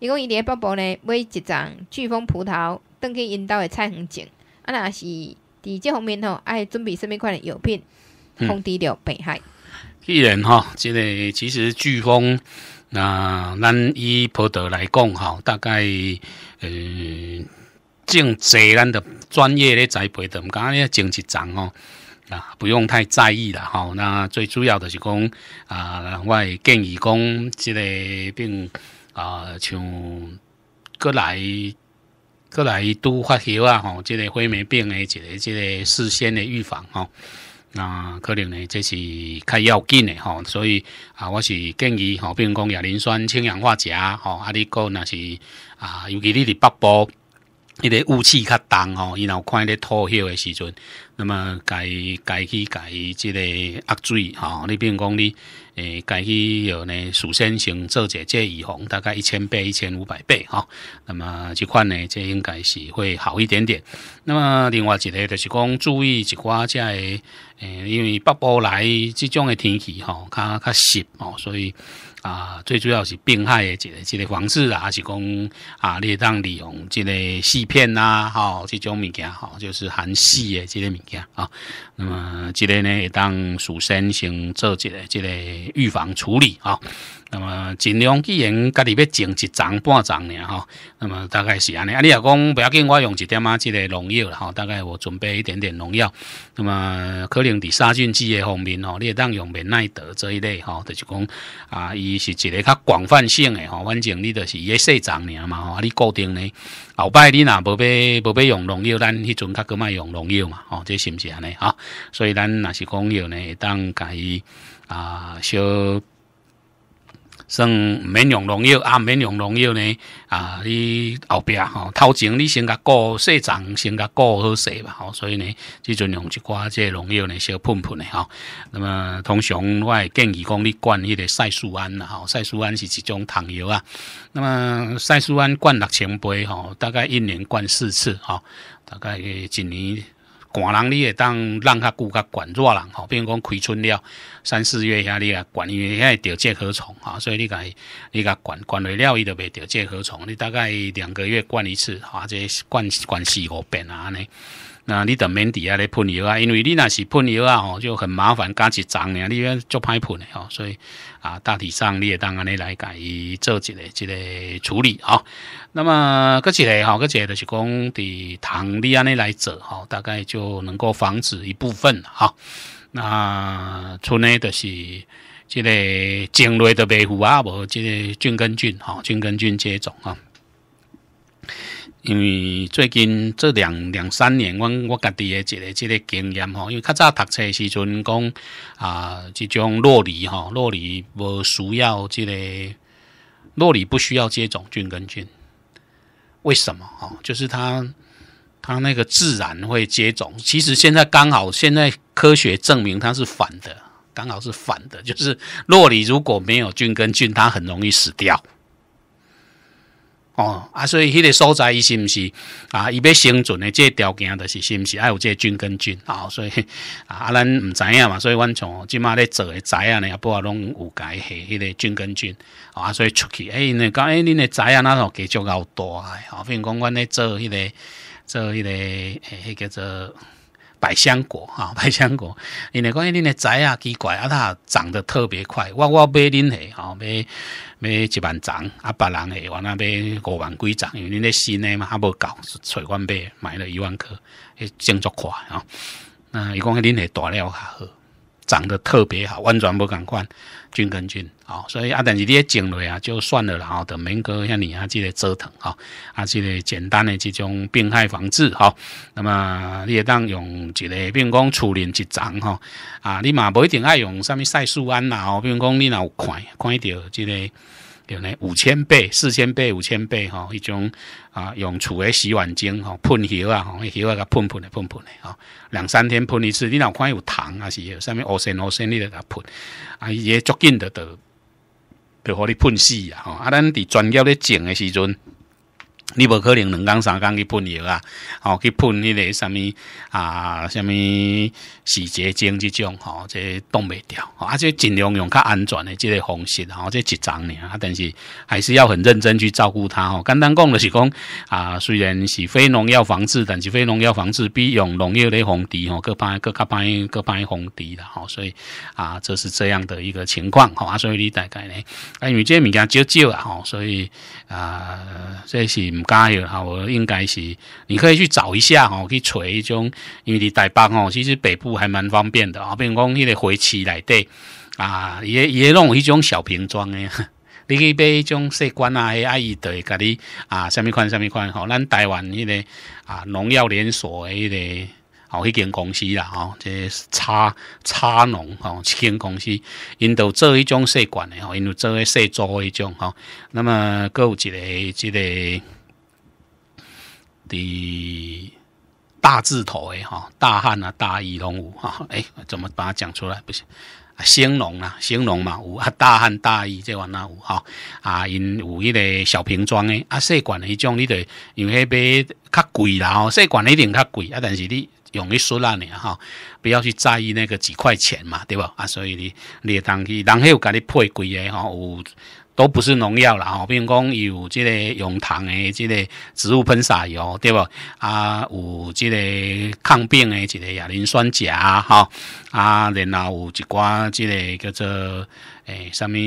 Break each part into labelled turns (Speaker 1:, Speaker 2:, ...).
Speaker 1: 伊讲伊伫咧北部咧买一丛飓风葡萄，倒去引导的菜园种。啊，若是伫即方面吼，爱准备甚物款的药品，降低着病害。既然吼，即个其实飓风，那咱以葡萄来讲吼，大概呃，种侪咱的专业咧栽培的，敢安咧种一丛吼，啊，不用太在意啦吼。那最主要的是讲啊，我也建议讲即个并。啊，像过来、过来都发烧啊！吼，这个灰霉病的，这个、这个事先的预防吼，啊，可能呢，这是较要紧的吼，所以啊，我是建议吼，比如讲亚磷酸、氢氧化钾，吼，啊，你个若是啊，尤其你伫北部，迄个雾气较重吼，若有看迄个吐血的时阵。那么，该该去该即个压水吼，你比如讲你诶，该去有呢，事先先做者即预防，大概一千倍、一千五百倍哈。那么即款呢，即应该是会好一点点。那么另外一个就是讲，注意一寡这个呃，因为北部来即种的天气吼，较较湿哦，所以啊，最主要是病害的即个即个防治啊，是讲啊，你当利用即个细片呐，哈，即种物件哈，就是含细的即个物。啊，那么这个呢，当首先先做一个这个预防处理啊。那么尽量既然家己要种一丛半丛呢哈，那么大概是安尼。啊，你若讲不要紧，我用一点啊这个农药哈。大概我准备一点点农药。那么可能伫杀菌剂嘅方面哦，你当用免奈德这一类吼，就是讲啊，伊是一个较广泛性诶吼，反正你就是伊细长尔嘛，啊你固定呢，后摆你若无被无被用农药，咱迄阵较佫卖用农药嘛，吼，是毋是安尼啊？所以咱若是讲药呢？当甲伊啊，小算毋免用农药，啊，毋免用农药呢？啊，你后壁吼，头前你先甲顾细长，先甲顾好势吧。吼，所以呢，即阵用一寡即个农药呢，小喷喷的吼，那么，通常我会建议讲，你灌迄个赛素胺啦，吼，赛素胺是一种糖油啊。那么，赛素胺灌六千杯吼，大概一年灌四次吼，大概一年。寒人你会当，人较久较管热人吼，比如讲开春了，三四月遐你啊，管因为遐会着借壳虫吼，所以你甲伊你甲管管理了，伊着袂得借壳虫，你大概两个月灌一次，或者灌灌四五遍啊安尼。那你等棉底啊来喷油啊，因为你那是喷油啊，吼就很麻烦，加一针啊，你要做喷的吼，所以啊，大体上你也当然来来改做一个一个处理啊。那么一几吼，搁一几嘞是讲在糖安啊来做吼，大概就能够防止一部分哈。那村内的是这个菌类的维护啊，无这个菌根菌，好菌根菌接种啊。因为最近这两两三年，我我家己也一个积个经验吼。因为较早读册时阵讲啊，这种洛梨哈，洛梨无需要这个洛梨不需要接种菌根菌。为什么吼，就是它它那个自然会接种。其实现在刚好现在科学证明它是反的，刚好是反的，就是洛梨如果没有菌根菌，它很容易死掉。哦，啊，所以迄个所在，伊是毋是啊？伊要生存的这条件，就是是毋是？爱有这菌根菌啊，所以啊，咱毋知影嘛，所以阮从即马咧做的仔啊，呢啊，不好拢有解系迄个菌根菌啊，所以出去哎，你讲哎，恁的仔啊，那时候结交大啊？比如讲阮咧做迄个做迄个，诶，迄、叫做。百香果哈，百香果，因为讲因的栽啊，奇怪啊，它长得特别快。我我买恁的，好买买一万丛，啊，伯人诶，我那买五万几丛，因为恁的新的嘛，阿无够，揣阮买买了一万棵，迄种足快啊。那伊讲恁的大料还好。长得特别好，完全不敢换菌根菌，好，所以啊，但是你也种了啊，就算了啦，哦，等明哥像你啊，记得折腾啊，啊，记得简单的这种病害防治哈，那么你也当用一个病工处理一针哈，啊，你嘛不一定爱用什么赛素胺啦，哦，病工你哪有看看到这个。叫呢五千倍、四千倍、五千倍吼，一种啊用厝诶洗碗精吼喷药啊，吼药啊甲喷喷来喷喷来吼，两三天喷一次，你哪看有虫啊是，上物乌心乌心，你著甲喷啊，伊个足紧得得，著互你喷死啊！吼，啊咱伫专业咧种诶时阵。你无可能两工三工去喷药啊？哦，去喷迄个什物啊？什物洗洁精即种？哦，这挡袂掉，啊，且尽量用较安全的即个方式。哦，这一张呢，啊，但是还是要很认真去照顾它。哦，简单讲的是讲啊，虽然是非农药防治，但是非农药防治比用农药类防治哦，各班各卡班各防治啦，吼、哦，所以啊，这是这样的一个情况。哦啊，所以你大概呢，啊，因为这物件少少啊。哦，所以啊，这是。加油哈！我应该是，你可以去找一下哦，去揣一种，因为你台北哦，其实北部还蛮方便的啊。比如讲，迄个回气来的啊，也也弄一种小瓶装的，你去买迄种细罐啊，阿姨都会甲你啊。什物款什物款？吼，咱台湾迄个啊，农药连锁的迄个哦，一间公司啦，吼，即、是差差农哦，一间公司，因都做迄种细罐的，吼，因都做细作迄种，吼。那么购物机的，机个。的大字头诶哈，大汉啊，大义龙武哈，诶，怎么把它讲出来不行？啊，兴隆啊，兴隆嘛，有啊，大汉大义这玩那有哈啊，因有一个小瓶装诶，啊，细管的种，你得因为买较贵啦，吼，细管一定较贵啊，但是你容易输啦你哈，不要去在意那个几块钱嘛，对吧？啊，所以你你当去，人迄有甲你配贵的哈，有。都不是农药啦，吼，比如讲有这个用糖的，这个植物喷洒油，对不？啊，有这个抗病的，这个亚磷酸钾，哈，啊，然后有一寡这个叫做诶，什么？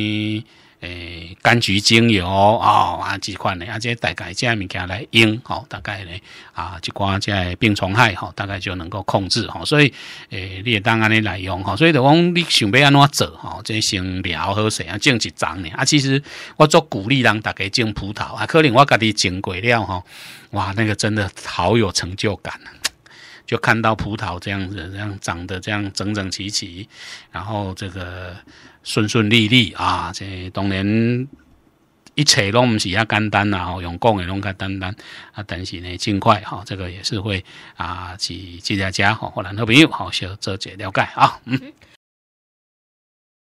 Speaker 1: 诶，柑橘精油哦啊，这款的啊，这大概这物件来用，吼，大概呢啊，一寡这病虫害吼，大概就能够控制吼，所以诶，你也当安尼来用吼，所以就讲你想要安怎做吼，这先聊好势啊，种一丛呢啊，其实我做鼓励人大家种葡萄啊，可能我家己种过了哈，哇，那个真的好有成就感。就看到葡萄这样子，这样长得这样整整齐齐，然后这个顺顺利利啊！这当然一切拢唔是亚简单啦，吼，用工也拢较简单啊。但是呢，尽快哈，这个也是会啊，去谢大家吼，或者好朋友好小做些了解啊。嗯。